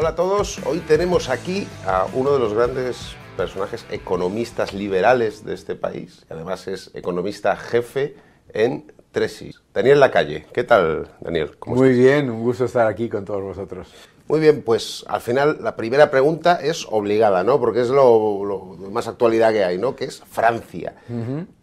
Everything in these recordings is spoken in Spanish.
Hola a todos, hoy tenemos aquí a uno de los grandes personajes economistas liberales de este país, que además es economista jefe en Tresis. Daniel Lacalle, ¿qué tal, Daniel? Muy bien, un gusto estar aquí con todos vosotros. Muy bien, pues al final la primera pregunta es obligada, ¿no? Porque es lo, más actualidad que hay, ¿no? Que es Francia.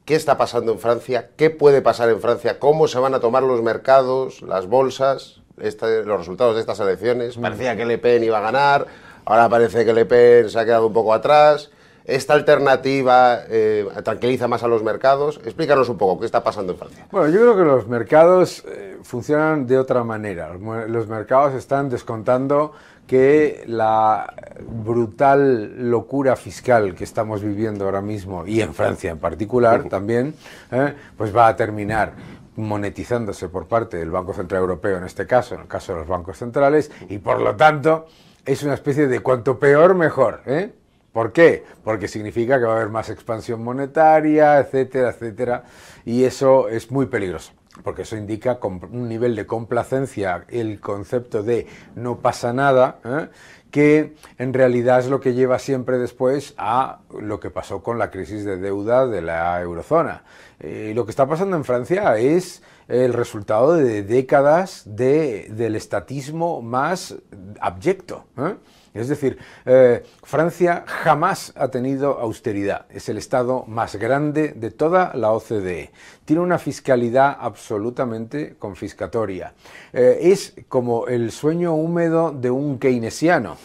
¿Qué está pasando en Francia? ¿Qué puede pasar en Francia? ¿Cómo se van a tomar los mercados, las bolsas? los resultados de estas elecciones. Parecía que Le Pen iba a ganar, ahora parece que Le Pen se ha quedado un poco atrás. ¿Esta alternativa eh, tranquiliza más a los mercados? Explícanos un poco qué está pasando en Francia. Bueno, yo creo que los mercados eh, funcionan de otra manera. Los, mercados están descontando que la brutal locura fiscal que estamos viviendo ahora mismo, y en Francia en particular también, eh, pues va a terminar monetizándose por parte del Banco Central Europeo, en este caso, en el caso de los bancos centrales, y por lo tanto es una especie de cuanto peor mejor. ¿eh? ¿Por qué? Porque significa que va a haber más expansión monetaria, etcétera, etcétera, y eso es muy peligroso porque eso indica con un nivel de complacencia, el concepto de no pasa nada, ¿eh? que en realidad es lo que lleva siempre después a lo que pasó con la crisis de deuda de la eurozona. Eh, lo que está pasando en Francia es el resultado de décadas del estatismo más abyecto. ¿eh? Es decir, eh, Francia jamás ha tenido austeridad. Es el Estado más grande de toda la OCDE. Tiene una fiscalidad absolutamente confiscatoria. Eh, es como el sueño húmedo de un keynesiano,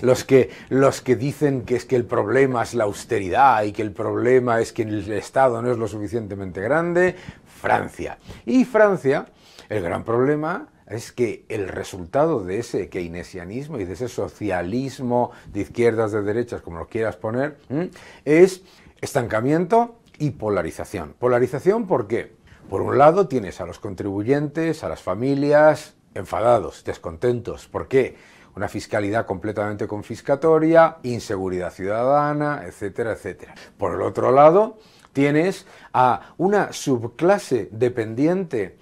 Los que, los que dicen que es que el problema es la austeridad y que el problema es que el Estado no es lo suficientemente grande. Francia. Y Francia, el gran problema es que el resultado de ese keynesianismo y de ese socialismo de izquierdas, de derechas, como lo quieras poner, es estancamiento y polarización. Polarización ¿por qué? Por un lado tienes a los contribuyentes, a las familias enfadados, descontentos. ¿Por qué? Una fiscalidad completamente confiscatoria, inseguridad ciudadana, etcétera, etcétera. Por el otro lado, tienes a una subclase dependiente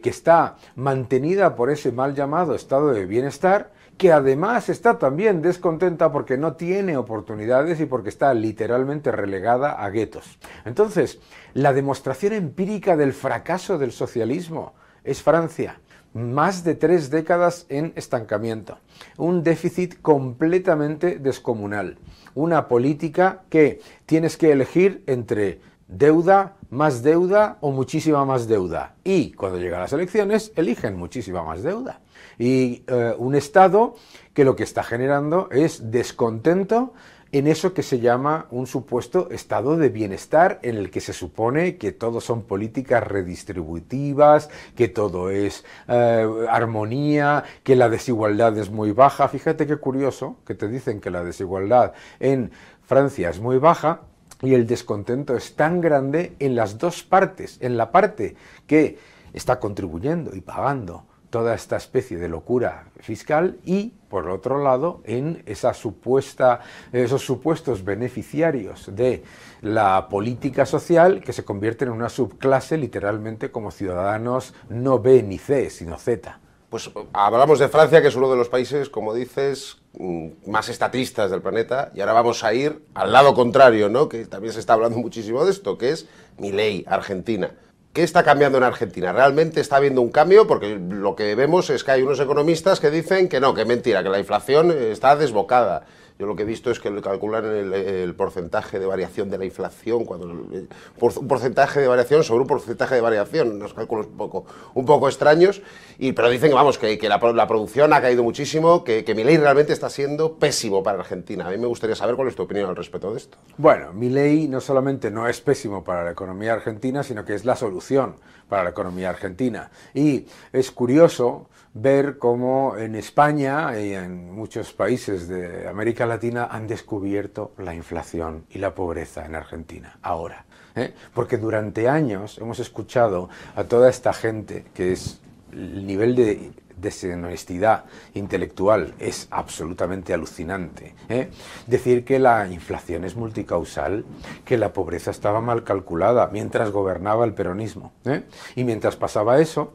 que está mantenida por ese mal llamado estado de bienestar, que además está también descontenta porque no tiene oportunidades y porque está literalmente relegada a guetos. Entonces, la demostración empírica del fracaso del socialismo es Francia. Más de tres décadas en estancamiento. Un déficit completamente descomunal. Una política que tienes que elegir entre deuda, más deuda o muchísima más deuda. Y cuando llegan las elecciones, eligen muchísima más deuda. Y eh, un Estado que lo que está generando es descontento en eso que se llama un supuesto estado de bienestar en el que se supone que todo son políticas redistributivas, que todo es eh, armonía, que la desigualdad es muy baja. Fíjate qué curioso que te dicen que la desigualdad en Francia es muy baja y el descontento es tan grande en las dos partes, en la parte que está contribuyendo y pagando toda esta especie de locura fiscal y, por otro lado, en esa supuesta, esos supuestos beneficiarios de la política social que se convierten en una subclase literalmente como ciudadanos no B ni C, sino Z. Pues hablamos de Francia, que es uno de los países, como dices, más estatistas del planeta y ahora vamos a ir al lado contrario, ¿no? Que también se está hablando muchísimo de esto, que es mi ley, Argentina. ¿Qué está cambiando en Argentina? ¿Realmente está habiendo un cambio? Porque lo que vemos es que hay unos economistas que dicen que no, que mentira, que la inflación está desbocada, yo lo que he visto es que calculan el, porcentaje de variación de la inflación, cuando eh, un porcentaje de variación sobre un porcentaje de variación, unos cálculos un poco, un poco extraños, y, pero dicen vamos, que, la, producción ha caído muchísimo, que, mi ley realmente está siendo pésimo para Argentina. A mí me gustaría saber cuál es tu opinión al respecto de esto. Bueno, mi ley no solamente no es pésimo para la economía argentina, sino que es la solución para la economía argentina. Y es curioso ver cómo en España y en muchos países de América Latina han descubierto la inflación y la pobreza en Argentina ahora. ¿eh? Porque durante años hemos escuchado a toda esta gente que es el nivel de deshonestidad intelectual es absolutamente alucinante. ¿eh? Decir que la inflación es multicausal, que la pobreza estaba mal calculada mientras gobernaba el peronismo. ¿eh? Y mientras pasaba eso,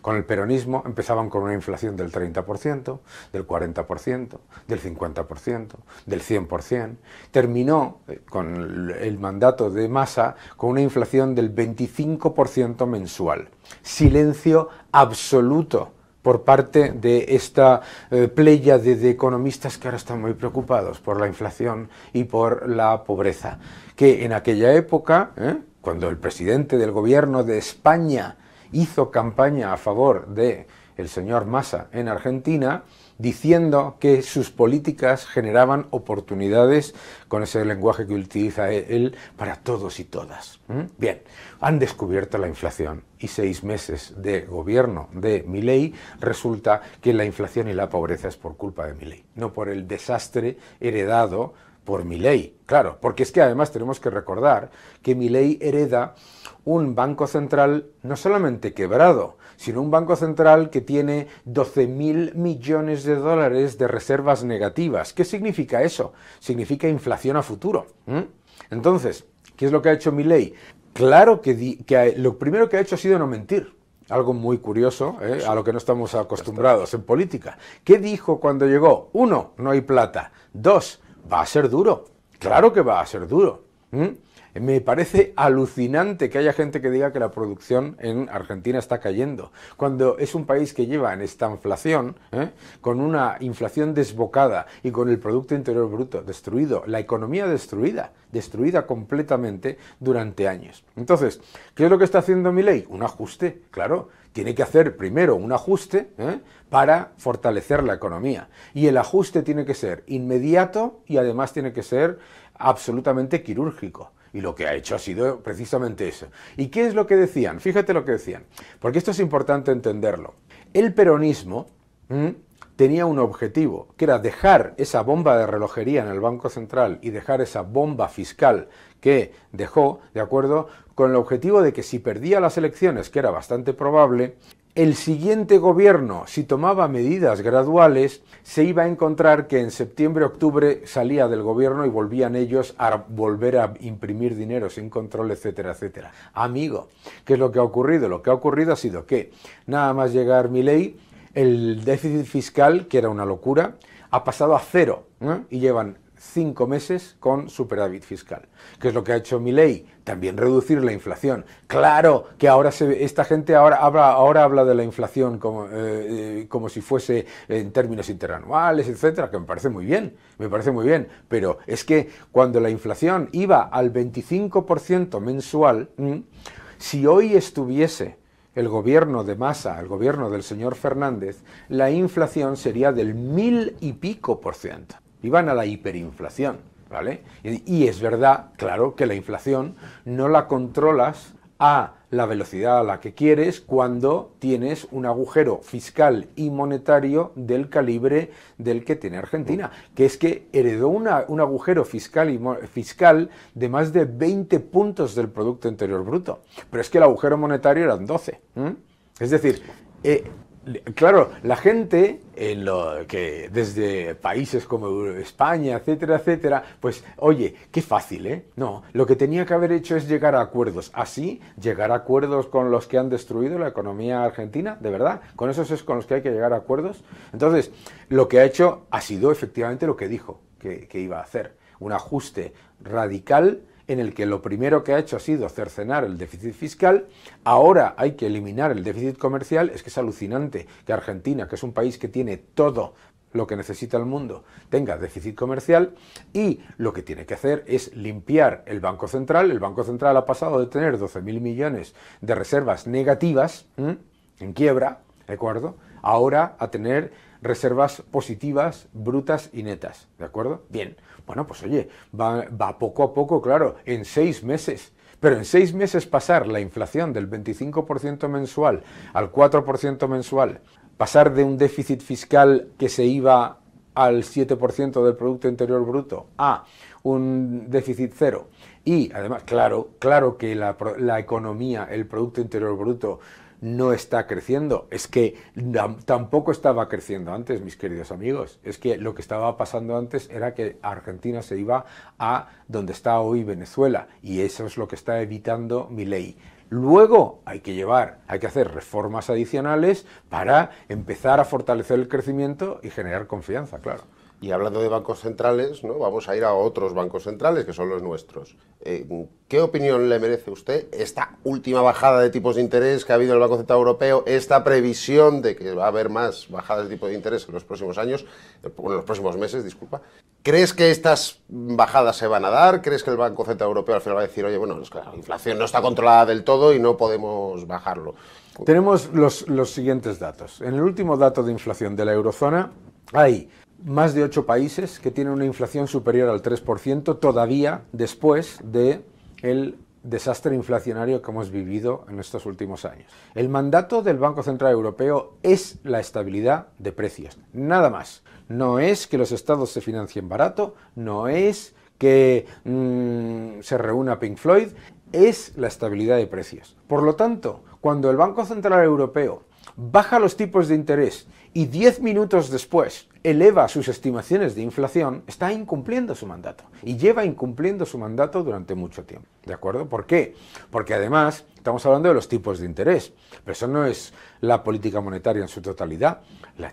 con el peronismo empezaban con una inflación del 30%, del 40%, del 50%, del 100%. Terminó eh, con el mandato de masa con una inflación del 25% mensual. Silencio absoluto por parte de esta pleya eh, playa de, economistas que ahora están muy preocupados por la inflación y por la pobreza, que en aquella época, ¿eh? cuando el presidente del gobierno de España hizo campaña a favor de señor Massa en Argentina, diciendo que sus políticas generaban oportunidades con ese lenguaje que utiliza él para todos y todas. Bien, han descubierto la inflación y seis meses de gobierno de Milei resulta que la inflación y la pobreza es por culpa de Milei, no por el desastre heredado por Milei, claro, porque es que además tenemos que recordar que Milei hereda un banco central no solamente quebrado, sino un banco central que tiene 12 mil millones de dólares de reservas negativas. ¿Qué significa eso? Significa inflación a futuro. Entonces, ¿qué es lo que ha hecho Milei? Claro que, lo primero que ha hecho ha sido no mentir. Algo muy curioso, ¿eh? a lo que no estamos acostumbrados en política. ¿Qué dijo cuando llegó? Uno, no hay plata. Dos, va a ser duro, claro que va a ser duro. ¿Mm? Me parece alucinante que haya gente que diga que la producción en Argentina está cayendo, cuando es un país que lleva en esta inflación, ¿eh? con una inflación desbocada y con el Producto Interior Bruto destruido, la economía destruida, destruida completamente durante años. Entonces, ¿qué es lo que está haciendo mi ley? Un ajuste, claro. Tiene que hacer primero un ajuste ¿eh? para fortalecer la economía. Y el ajuste tiene que ser inmediato y además tiene que ser absolutamente quirúrgico. Y lo que ha hecho ha sido precisamente eso. ¿Y qué es lo que decían? Fíjate lo que decían, porque esto es importante entenderlo. El peronismo tenía un objetivo, que era dejar esa bomba de relojería en el Banco Central y dejar esa bomba fiscal que dejó, ¿de acuerdo? Con el objetivo de que si perdía las elecciones, que era bastante probable, el siguiente gobierno, si tomaba medidas graduales, se iba a encontrar que en septiembre-octubre salía del gobierno y volvían ellos a volver a imprimir dinero sin control, etcétera, etcétera. Amigo, ¿qué es lo que ha ocurrido? Lo que ha ocurrido ha sido que, nada más llegar mi ley, el déficit fiscal, que era una locura, ha pasado a cero y llevan cinco meses con superávit fiscal, que es lo que ha hecho mi ley también reducir la inflación. Claro que ahora esta gente ahora habla, ahora habla de la inflación como, eh, eh, como si fuese en términos interanuales, etcétera, que me parece muy bien, me parece muy bien, pero es que cuando la inflación iba al 25% mensual, si hoy estuviese el gobierno de masa el gobierno del señor Fernández, la inflación sería del mil y pico por ciento iban a la hiperinflación, ¿vale? Y es verdad, claro, que la inflación no la controlas a la velocidad a la que quieres cuando tienes un agujero fiscal y monetario del calibre del que tiene Argentina, que es que heredó un agujero fiscal, fiscal de más de 20 puntos del Producto Interior Bruto, pero es que el agujero monetario eran 12. Es decir, eh, Claro, la gente en lo que desde países como España, etcétera, etcétera, pues oye, qué fácil, ¿eh? No, lo que tenía que haber hecho es llegar a acuerdos. Así, llegar a acuerdos con los que han destruido la economía argentina, de verdad, con esos es con los que hay que llegar a acuerdos. Entonces, lo que ha hecho ha sido efectivamente lo que dijo que iba a hacer, un ajuste radical en el que lo primero que ha hecho ha sido cercenar el déficit fiscal, ahora hay que eliminar el déficit comercial, es que es alucinante que Argentina, que es un país que tiene todo lo que necesita el mundo tenga déficit comercial y lo que tiene que hacer es limpiar el Banco Central. El Banco Central ha pasado de tener 12.000 millones de reservas negativas en quiebra, ¿de acuerdo? Ahora a tener reservas positivas, brutas y netas, ¿de acuerdo? Bien, bueno, pues oye, va, poco a poco, claro, en seis meses. Pero en seis meses pasar la inflación del 25% mensual al 4% mensual, pasar de un déficit fiscal que se iba al 7% del Producto Interior Bruto a un déficit cero. Y además, claro, claro que la, la economía, el Producto Interior Bruto, no está creciendo. Es que tampoco estaba creciendo antes, mis queridos amigos. Es que lo que estaba pasando antes era que Argentina se iba a donde está hoy Venezuela y eso es lo que está evitando mi ley. Luego hay que llevar, hay que hacer reformas adicionales para empezar a fortalecer el crecimiento y generar confianza, claro. Y hablando de bancos centrales, ¿no? vamos a ir a otros bancos centrales, que son los nuestros. Eh, ¿Qué opinión le merece usted esta última bajada de tipos de interés que ha habido en el Banco Central Europeo, esta previsión de que va a haber más bajadas de tipos de interés en los próximos años, bueno, eh, en los próximos meses, disculpa? ¿Crees que estas bajadas se van a dar? ¿Crees que el Banco Central Europeo al final va a decir, oye, bueno, la inflación no está controlada del todo y no podemos bajarlo? Tenemos los, los siguientes datos. En el último dato de inflación de la eurozona hay más de ocho países que tienen una inflación superior al 3% todavía después de el desastre inflacionario que hemos vivido en estos últimos años. El mandato del Banco Central Europeo es la estabilidad de precios, nada más. No es que los estados se financien barato, no es que mm, se reúna Pink Floyd, es la estabilidad de precios. Por lo tanto, cuando el Banco Central Europeo baja los tipos de interés y 10 minutos después eleva sus estimaciones de inflación, está incumpliendo su mandato y lleva incumpliendo su mandato durante mucho tiempo. ¿De acuerdo? ¿Por qué? Porque además estamos hablando de los tipos de interés, pero eso no es la política monetaria en su totalidad.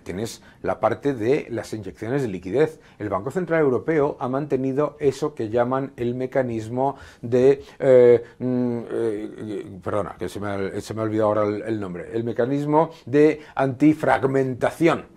tienes la parte de las inyecciones de liquidez. El Banco Central Europeo ha mantenido eso que llaman el mecanismo de... Eh, mm, eh, perdona, que se me, ha olvidado ahora el, nombre. El mecanismo de antifragmentación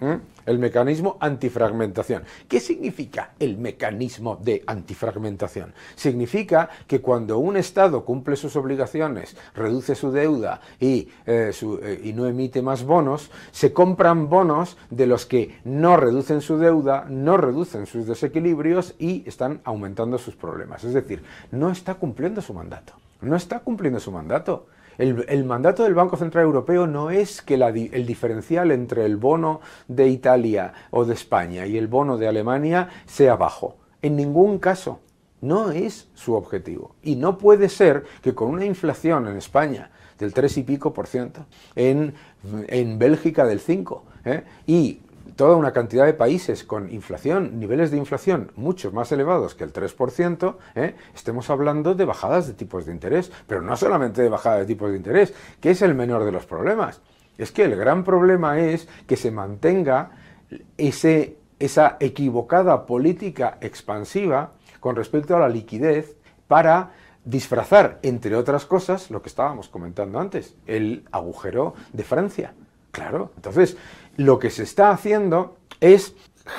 el mecanismo antifragmentación. ¿Qué significa el mecanismo de antifragmentación? Significa que cuando un Estado cumple sus obligaciones, reduce su deuda y, eh, eh, y no emite más bonos, se compran bonos de los que no reducen su deuda, no reducen sus desequilibrios y están aumentando sus problemas. Es decir, no está cumpliendo su mandato. No está cumpliendo su mandato. El, mandato del Banco Central Europeo no es que el diferencial entre el bono de Italia o de España y el bono de Alemania sea bajo. En ningún caso. No es su objetivo. Y no puede ser que con una inflación en España del 3 y pico por ciento, en, Bélgica del 5, ¿eh? y toda una cantidad de países con inflación, niveles de inflación mucho más elevados que el 3%, ¿eh? estemos hablando de bajadas de tipos de interés, pero no solamente de bajadas de tipos de interés, que es el menor de los problemas. Es que el gran problema es que se mantenga esa equivocada política expansiva con respecto a la liquidez para disfrazar, entre otras cosas, lo que estábamos comentando antes, el agujero de Francia. Claro, entonces lo que se está haciendo es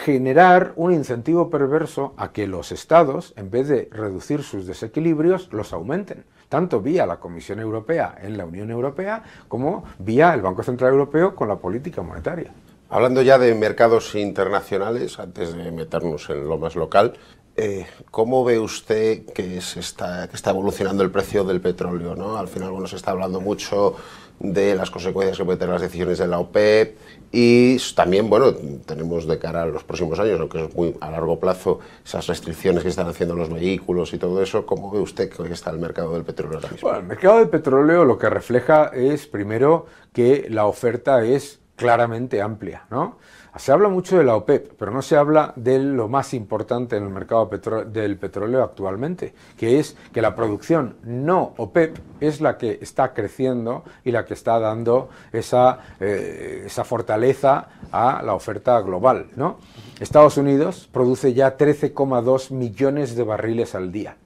generar un incentivo perverso a que los estados, en vez de reducir sus desequilibrios, los aumenten, tanto vía la Comisión Europea en la Unión Europea como vía el Banco Central Europeo con la política monetaria. Hablando ya de mercados internacionales, antes de meternos en lo más local, eh, ¿Cómo ve usted que, se está, que está evolucionando el precio del petróleo? ¿no? Al final, bueno, se está hablando mucho de las consecuencias que pueden tener las decisiones de la OPEP y también, bueno, tenemos de cara a los próximos años, aunque es muy a largo plazo, esas restricciones que están haciendo los vehículos y todo eso, ¿cómo ve usted que hoy está el mercado del petróleo ahora mismo? Bueno, el mercado del petróleo lo que refleja es, primero, que la oferta es claramente amplia, ¿no? Se habla mucho de la OPEP, e pero no se habla de lo más importante en el mercado del petróleo actualmente, que es que la producción no OPEP e es la que está creciendo y la que está dando esa, eh, esa fortaleza a la oferta global. Estados Unidos produce ya 13,2 millones de barriles al día.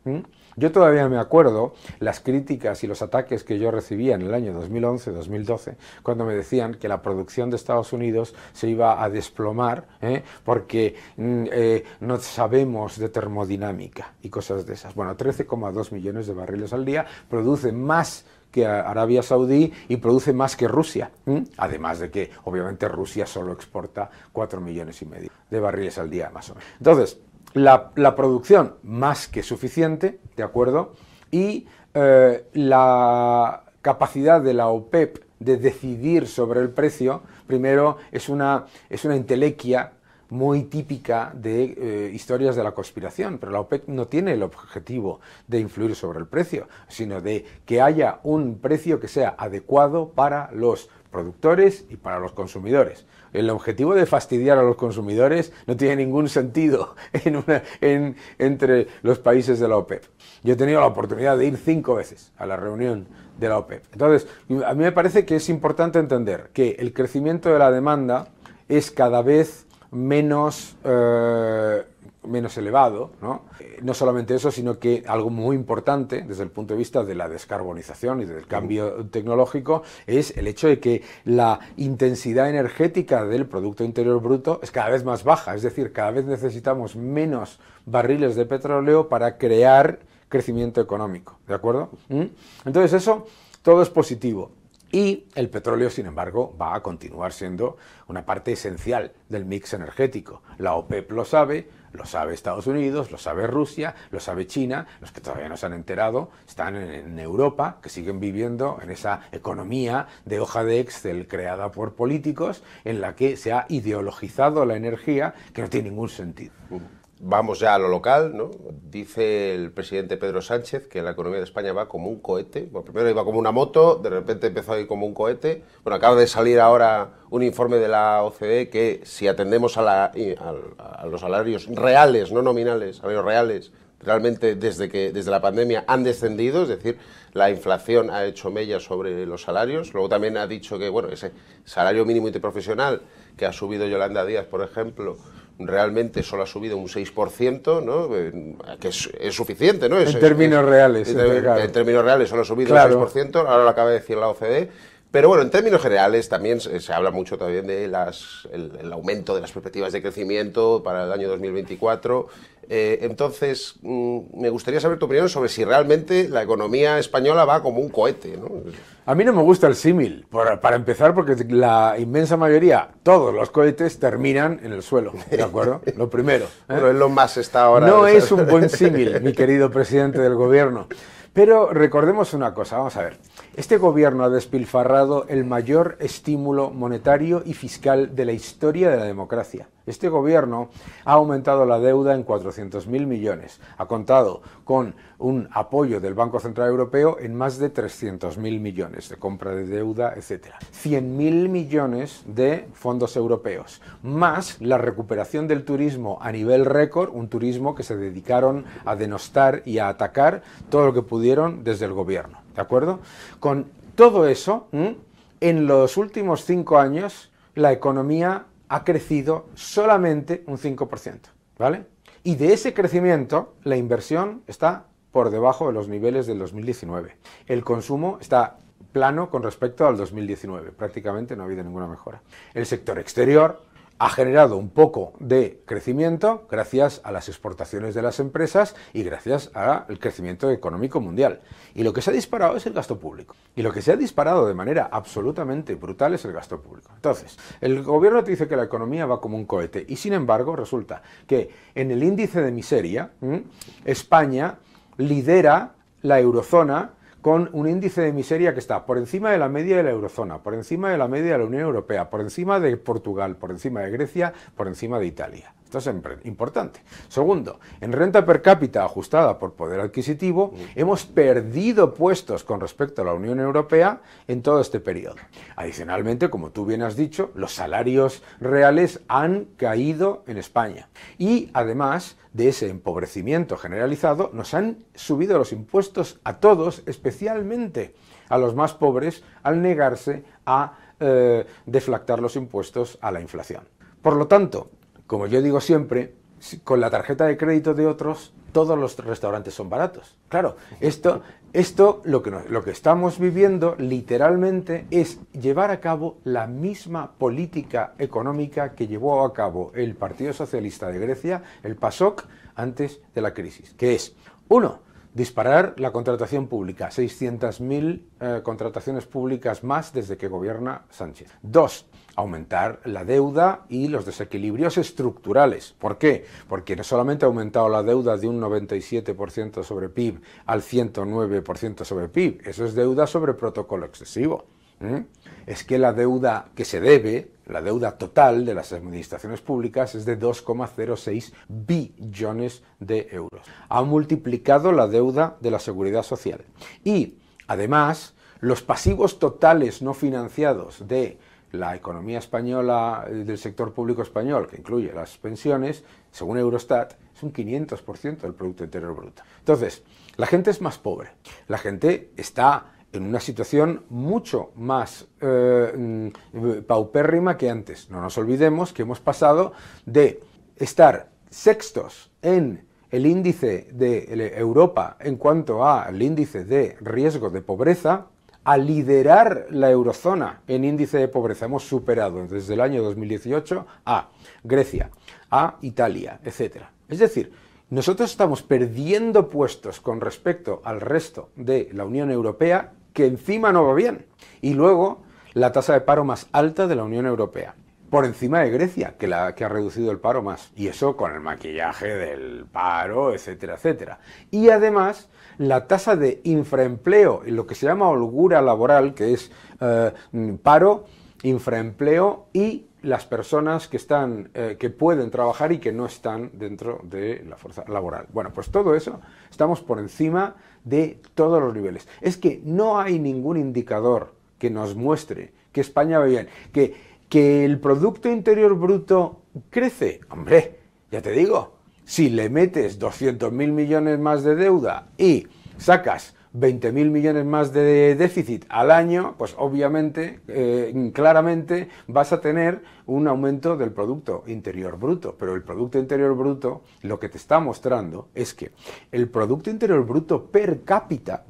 Yo todavía me acuerdo las críticas y los ataques que yo recibía en el año 2011-2012, cuando me decían que la producción de Estados Unidos se iba a desplomar ¿eh? porque mm, eh, no sabemos de termodinámica y cosas de esas. Bueno, 13,2 millones de barriles al día produce más que Arabia Saudí y produce más que Rusia. Además de que, obviamente, Rusia solo exporta 4 millones y medio de barriles al día, más o menos. Entonces, la, producción más que suficiente, ¿de acuerdo? Y eh, la capacidad de la OPEP e de decidir sobre el precio, primero es una, es una entelequia muy típica de eh, historias de la conspiración, pero la OPEP e no tiene el objetivo de influir sobre el precio, sino de que haya un precio que sea adecuado para los productores y para los consumidores. El objetivo de fastidiar a los consumidores no tiene ningún sentido entre los países de la OPEP. Yo he tenido la oportunidad de ir cinco veces a la reunión de la OPEP. Entonces, a mí me parece que es importante entender que el crecimiento de la demanda es cada vez menos eh, menos elevado. ¿no? Eh, no solamente eso, sino que algo muy importante desde el punto de vista de la descarbonización y del cambio tecnológico es el hecho de que la intensidad energética del Producto Interior Bruto es cada vez más baja, es decir, cada vez necesitamos menos barriles de petróleo para crear crecimiento económico, ¿de acuerdo? ¿Mm? Entonces eso, todo es positivo. Y el petróleo, sin embargo, va a continuar siendo una parte esencial del mix energético. La OPEP e lo sabe, lo sabe Estados Unidos, lo sabe Rusia, lo sabe China, los que todavía no se han enterado están en, Europa, que siguen viviendo en esa economía de hoja de Excel creada por políticos en la que se ha ideologizado la energía que no tiene ningún sentido. Uh. Vamos ya a lo local, ¿no? Dice el presidente Pedro Sánchez que la economía de España va como un cohete. Bueno, primero iba como una moto, de repente empezó a ir como un cohete. Bueno, acaba de salir ahora un informe de la OCDE que si atendemos a, la, los salarios reales, no nominales, salarios reales, realmente desde que desde la pandemia han descendido, es decir, la inflación ha hecho mella sobre los salarios. Luego también ha dicho que bueno, ese salario mínimo interprofesional que ha subido Yolanda Díaz, por ejemplo, realmente solo ha subido un 6%, ¿no? que es, suficiente, ¿no? en términos reales. En, términos reales solo ha subido un 6%, ahora lo acaba de decir la OCDE, pero bueno, en términos generales también se, habla mucho también del aumento de las perspectivas de crecimiento para el año 2024. Eh, entonces, mm, me gustaría saber tu opinión sobre si realmente la economía española va como un cohete. A mí no me gusta el símil, para empezar, porque la inmensa mayoría, todos los cohetes terminan en el suelo, ¿de acuerdo? Lo primero. Pero ¿eh? es lo más está ahora... No es un buen símil, mi querido presidente del gobierno. Pero recordemos una cosa, vamos a ver. Este gobierno ha despilfarrado el mayor estímulo monetario y fiscal de la historia de la democracia. Este gobierno ha aumentado la deuda en 400.000 millones, ha contado con un apoyo del Banco Central Europeo en más de 300.000 millones de compra de deuda, etc. 100.000 millones de fondos europeos, más la recuperación del turismo a nivel récord, un turismo que se dedicaron a denostar y a atacar todo lo que pudieron desde el gobierno. ¿De acuerdo? Con todo eso, en los últimos cinco años, la economía ha crecido solamente un 5%, ¿vale? Y de ese crecimiento, la inversión está por debajo de los niveles del 2019. El consumo está plano con respecto al 2019, prácticamente no ha habido ninguna mejora. El sector exterior ha generado un poco de crecimiento gracias a las exportaciones de las empresas y gracias al crecimiento económico mundial. Y lo que se ha disparado es el gasto público. Y lo que se ha disparado de manera absolutamente brutal es el gasto público. Entonces, el gobierno dice que la economía va como un cohete y sin embargo resulta que en el índice de miseria, España lidera la eurozona con un índice de miseria que está por encima de la media de la eurozona, por encima de la media de la Unión Europea, por encima de Portugal, por encima de Grecia, por encima de Italia. Esto es importante. Segundo, en renta per cápita ajustada por poder adquisitivo, mm. hemos perdido puestos con respecto a la Unión Europea en todo este periodo. Adicionalmente, como tú bien has dicho, los salarios reales han caído en España. Y además de ese empobrecimiento generalizado, nos han subido los impuestos a todos, especialmente a los más pobres, al negarse a eh, deflactar los impuestos a la inflación. Por lo tanto, como yo digo siempre, con la tarjeta de crédito de otros, todos los restaurantes son baratos. Claro, esto, esto lo, que lo que estamos viviendo literalmente es llevar a cabo la misma política económica que llevó a cabo el Partido Socialista de Grecia, el PASOK, antes de la crisis, que es, uno, disparar la contratación pública, 600.000 eh, contrataciones públicas más desde que gobierna Sánchez. Dos, aumentar la deuda y los desequilibrios estructurales. ¿Por qué? Porque no solamente ha aumentado la deuda de un 97% sobre PIB al 109% sobre PIB, eso es deuda sobre protocolo excesivo. ¿eh? es que la deuda que se debe, la deuda total de las administraciones públicas es de 2,06 billones de euros. Ha multiplicado la deuda de la seguridad social. Y, además, los pasivos totales no financiados de la economía española, eh, del sector público español, que incluye las pensiones, según Eurostat, son 500% del Producto Interior Bruto. Entonces, la gente es más pobre, la gente está en una situación mucho más eh, mm, paupérrima que antes. No nos olvidemos que hemos pasado de estar sextos en el índice de Europa en cuanto al índice de riesgo de pobreza, a liderar la eurozona en índice de pobreza. Hemos superado desde el año 2018 a Grecia, a Italia, etc. Es decir, nosotros estamos perdiendo puestos con respecto al resto de la Unión Europea que encima no va bien. Y luego la tasa de paro más alta de la Unión Europea. Por encima de Grecia, que, la, que ha reducido el paro más. Y eso con el maquillaje del paro, etcétera, etcétera. Y además, la tasa de infraempleo, lo que se llama holgura laboral, que es eh, paro, infraempleo y las personas que están eh, que pueden trabajar y que no están dentro de la fuerza laboral. Bueno, pues todo eso estamos por encima de todos los niveles. Es que no hay ningún indicador que nos muestre que España va bien, que, que el Producto Interior Bruto crece. Hombre, ya te digo, si le metes 200.000 millones más de deuda y sacas 20.000 millones más de déficit al año, pues obviamente, eh, claramente, vas a tener un aumento del Producto Interior Bruto. Pero el Producto Interior Bruto lo que te está mostrando es que el Producto Interior Bruto per cápita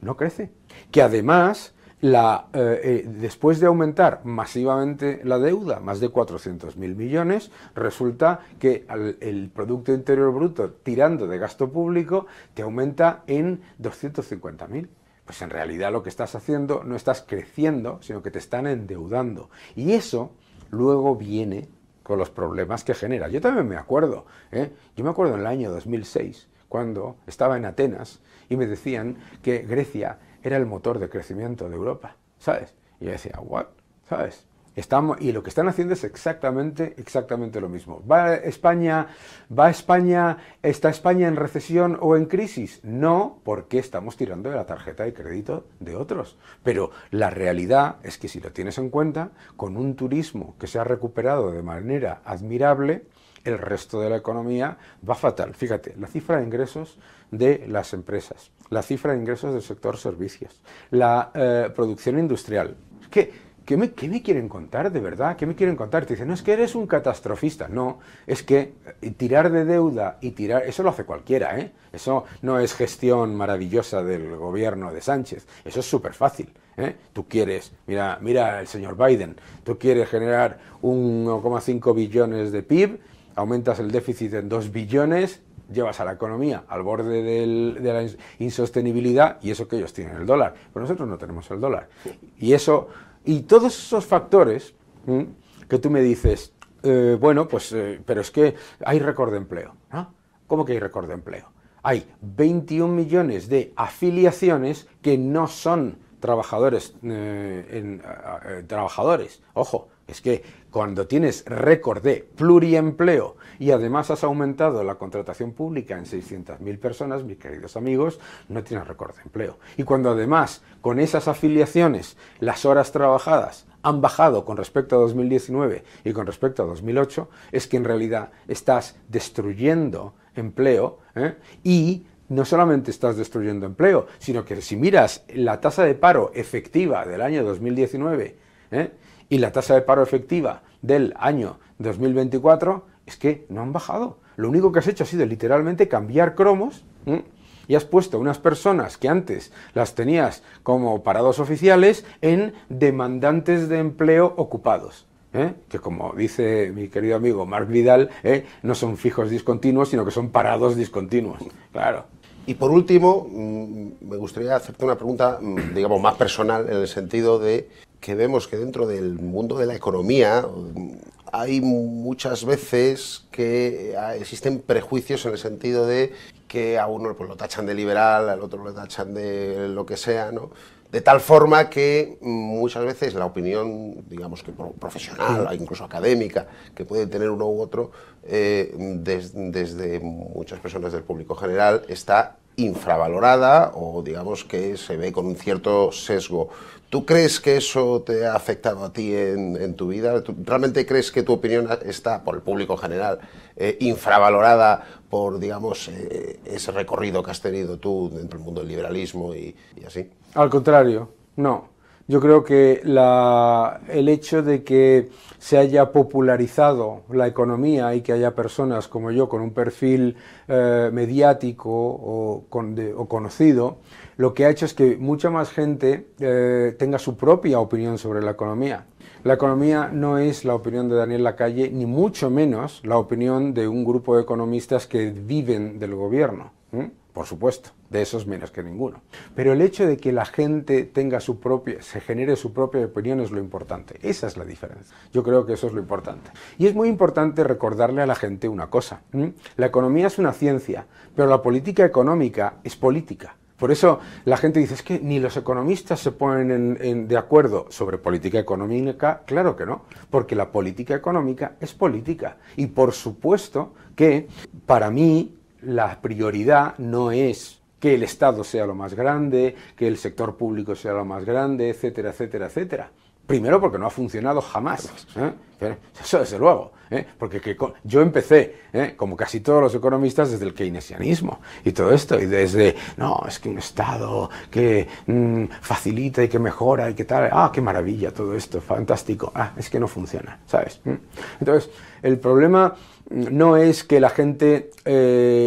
no crece. Que además eh, eh, después de aumentar masivamente la deuda, más de 400.000 millones, resulta que el Producto Interior Bruto, tirando de gasto público, te aumenta en 250.000 pues en realidad lo que estás haciendo no estás creciendo, sino que te están endeudando. Y eso luego viene con los problemas que genera. Yo también me acuerdo, ¿eh? yo me acuerdo en el año 2006, cuando estaba en Atenas y me decían que Grecia era el motor de crecimiento de Europa, ¿sabes? Y yo decía, ¿what? ¿Sabes? Estamos, y lo que están haciendo es exactamente, exactamente lo mismo. ¿Va España, va España, está España en recesión o en crisis? No, porque estamos tirando de la tarjeta de crédito de otros. Pero la realidad es que si lo tienes en cuenta, con un turismo que se ha recuperado de manera admirable, el resto de la economía va fatal. Fíjate, la cifra de ingresos de las empresas la cifra de ingresos del sector servicios, la eh, producción industrial. ¿Qué, me, me, quieren contar de verdad? ¿Qué me quieren contar? Te dicen, no, es que eres un catastrofista. No, es que eh, tirar de deuda y tirar, eso lo hace cualquiera, ¿eh? Eso no es gestión maravillosa del gobierno de Sánchez, eso es súper fácil. ¿eh? Tú quieres, mira, mira el señor Biden, tú quieres generar 1,5 billones de PIB, aumentas el déficit en 2 billones llevas a la economía al borde de la insostenibilidad y eso que ellos tienen el dólar, pero nosotros no tenemos el dólar. Y eso y todos esos factores que tú me dices, eh, bueno, pues, eh, pero es que hay récord de empleo. ¿Cómo que hay récord de empleo? Hay 21 millones de afiliaciones que no son trabajadores, eh, trabajadores. Ojo, es que cuando tienes récord de pluriempleo y además has aumentado la contratación pública en 600.000 personas, mis queridos amigos, no tienes récord de empleo. Y cuando además con esas afiliaciones las horas trabajadas han bajado con respecto a 2019 y con respecto a 2008, es que en realidad estás destruyendo empleo ¿eh? y no solamente estás destruyendo empleo, sino que si miras la tasa de paro efectiva del año 2019, y la tasa de paro efectiva del año 2024 es que no han bajado. Lo único que has hecho ha sido literalmente cambiar cromos y has puesto unas personas que antes las tenías como parados oficiales en demandantes de empleo ocupados. ¿eh? que como dice mi querido amigo Marc Vidal, ¿eh? no son fijos discontinuos, sino que son parados discontinuos. Claro. Y por último, mm, me gustaría hacerte una pregunta, mm, digamos, más personal, en el sentido de que vemos que dentro del mundo de la economía hay muchas veces que ah, existen prejuicios en el sentido de que a uno pues, lo tachan de liberal, al otro lo tachan de lo que sea, ¿no? De tal forma que muchas veces la opinión, digamos que profesional, incluso académica, que puede tener uno u otro, eh, desde muchas personas del público general, está infravalorada o digamos que se ve con un cierto sesgo. ¿Tú crees que eso te ha afectado a ti en, tu vida? ¿Realmente crees que tu opinión está, por el público general, eh, infravalorada por, digamos, eh, ese recorrido que has tenido tú dentro del mundo del liberalismo y, así? Al contrario, no. Yo creo que el hecho de que se haya popularizado la economía y que haya personas como yo con un perfil eh, mediático o, o conocido, lo que ha hecho es que mucha más gente eh, tenga su propia opinión sobre la economía. La economía no es la opinión de Daniel Lacalle, ni mucho menos la opinión de un grupo de economistas que viven del gobierno. Por supuesto, de esos menos que ninguno. Pero el hecho de que la gente tenga su propia, se genere su propia opinión es lo importante. Esa es la diferencia. Yo creo que eso es lo importante. Y es muy importante recordarle a la gente una cosa. La economía es una ciencia, pero la política económica es política. Por eso la gente dice, es que ni los economistas se ponen de acuerdo sobre política económica. Claro que no, porque la política económica es política. Y por supuesto que para mí la prioridad no es que el Estado sea lo más grande, que el sector público sea lo más grande, etcétera, etcétera, etcétera. Primero porque no ha funcionado jamás. ¿eh? Eso desde luego. ¿eh? Porque yo empecé, ¿eh? como casi todos los economistas, desde el keynesianismo y todo esto. Y desde, no, es que un Estado que mm, facilita y que mejora y que tal. Ah, qué maravilla todo esto, fantástico. Ah, es que no funciona, ¿sabes? ¿Mm? Entonces, el problema mm, no es que la gente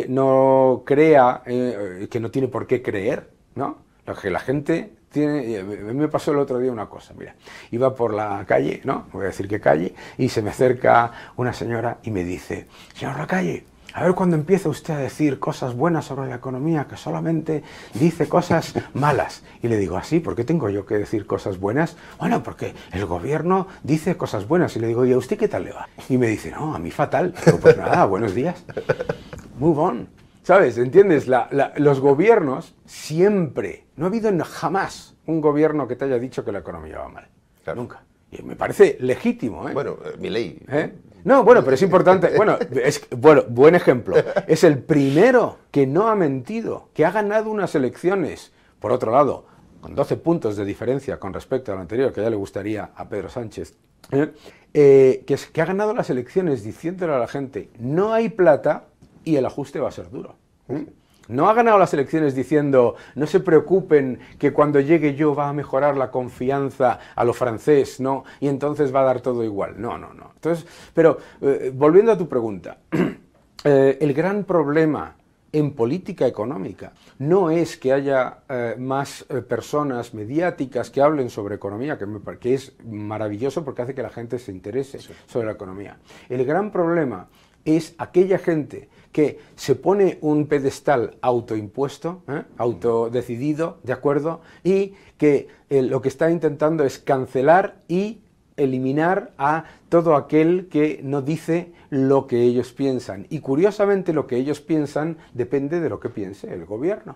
no crea, que no tiene por qué creer, ¿no? Lo que la gente tiene, eh, me pasó el otro día una cosa, mira, iba por la calle, ¿no? Voy a decir que calle, y se me acerca una señora y me dice, señor la calle, a ver cuando empieza usted a decir cosas buenas sobre la economía, que solamente dice cosas malas. Y le digo, así, ¿Ah, ¿por qué tengo yo que decir cosas buenas? Bueno, porque el gobierno dice cosas buenas. Y le digo, ¿y a usted qué tal le va? Y me dice, no, a mí fatal. pues nada, buenos días. Move on. ¿Sabes? ¿Entiendes? los gobiernos siempre, no ha habido jamás un gobierno que te haya dicho que la economía va mal. Nunca. Y me parece legítimo. ¿eh? Bueno, eh, mi ley. ¿Eh? No, bueno, pero es importante. Bueno, es, bueno, buen ejemplo. Es el primero que no ha mentido, que ha ganado unas elecciones. Por otro lado, con 12 puntos de diferencia con respecto a lo anterior, que ya le gustaría a Pedro Sánchez, ¿eh? que ha ganado las elecciones diciéndole a la gente, no hay plata, y el ajuste va a ser duro. ¿Mm? No ha ganado las elecciones diciendo, no se preocupen que cuando llegue yo va a mejorar la confianza a lo francés, ¿no? Y entonces va a dar todo igual. No, no, no. Entonces, pero eh, volviendo a tu pregunta, eh, el gran problema en política económica no es que haya eh, más personas mediáticas que hablen sobre economía, que, es maravilloso porque hace que la gente se interese sobre la economía. El gran problema es aquella gente que se pone un pedestal autoimpuesto, ¿eh? autodecidido, ¿de acuerdo? Y que eh, lo que está intentando es cancelar y eliminar a todo aquel que no dice lo que ellos piensan. Y curiosamente lo que ellos piensan depende de lo que piense el gobierno.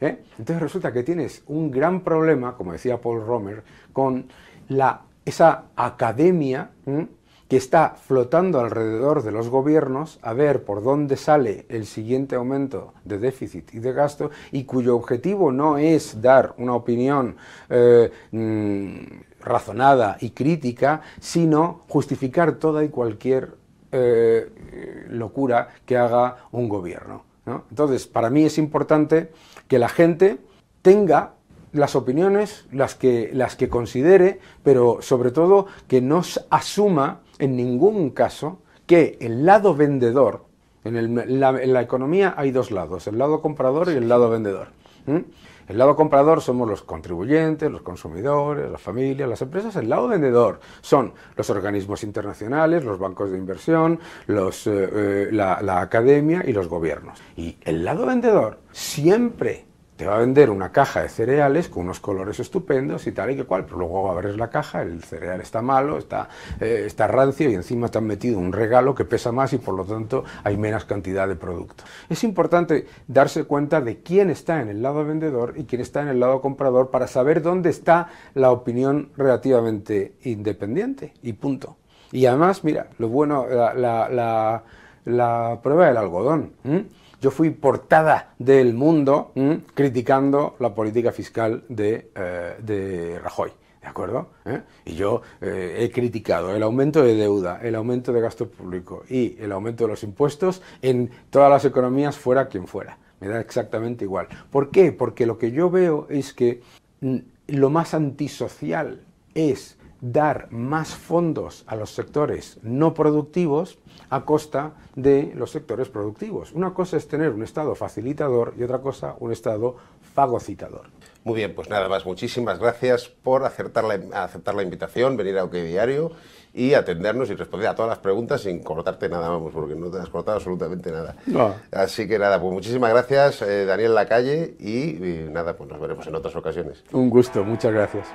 ¿Eh? Entonces resulta que tienes un gran problema, como decía Paul Romer, con la, esa academia que está flotando alrededor de los gobiernos a ver por dónde sale el siguiente aumento de déficit y de gasto y cuyo objetivo no es dar una opinión eh, mm, razonada y crítica, sino justificar toda y cualquier eh, locura que haga un gobierno. Entonces, para mí es importante que la gente tenga las opiniones, las que, las que considere, pero sobre todo que no asuma en ningún caso que el lado vendedor, en, el, la, en la economía hay dos lados, el lado comprador y el lado vendedor. El lado comprador somos los contribuyentes, los consumidores, las familias, las empresas. El lado vendedor son los organismos internacionales, los bancos de inversión, eh, eh, la academia y los gobiernos. Y el lado vendedor siempre te va a vender una caja de cereales con unos colores estupendos y tal y que cual, pero luego abres la caja, el cereal está malo, está, eh, está rancio y encima te han metido un regalo que pesa más y por lo tanto hay menos cantidad de producto. Es importante darse cuenta de quién está en el lado vendedor y quién está en el lado comprador para saber dónde está la opinión relativamente independiente y punto. Y además, mira, lo bueno, la, prueba del algodón. Yo fui portada del mundo criticando la política fiscal de, eh, Rajoy. ¿De acuerdo? ¿Eh? Y yo eh, he criticado el aumento de deuda, el aumento de gasto público y el aumento de los impuestos en todas las economías, fuera quien fuera. Me da exactamente igual. ¿Por qué? Porque lo que yo veo es que mm, lo más antisocial es dar más fondos a los sectores no productivos a costa de los sectores productivos. Una cosa es tener un Estado facilitador y otra cosa un Estado fagocitador. Muy bien, pues nada más, muchísimas gracias por aceptar la, invitación, venir a OK Diario y atendernos y responder a todas las preguntas sin cortarte nada, vamos, porque no te has cortado absolutamente nada. Así que nada, pues muchísimas gracias, eh, Daniel Lacalle, y, y nada, pues nos veremos en otras ocasiones. Un gusto, muchas gracias.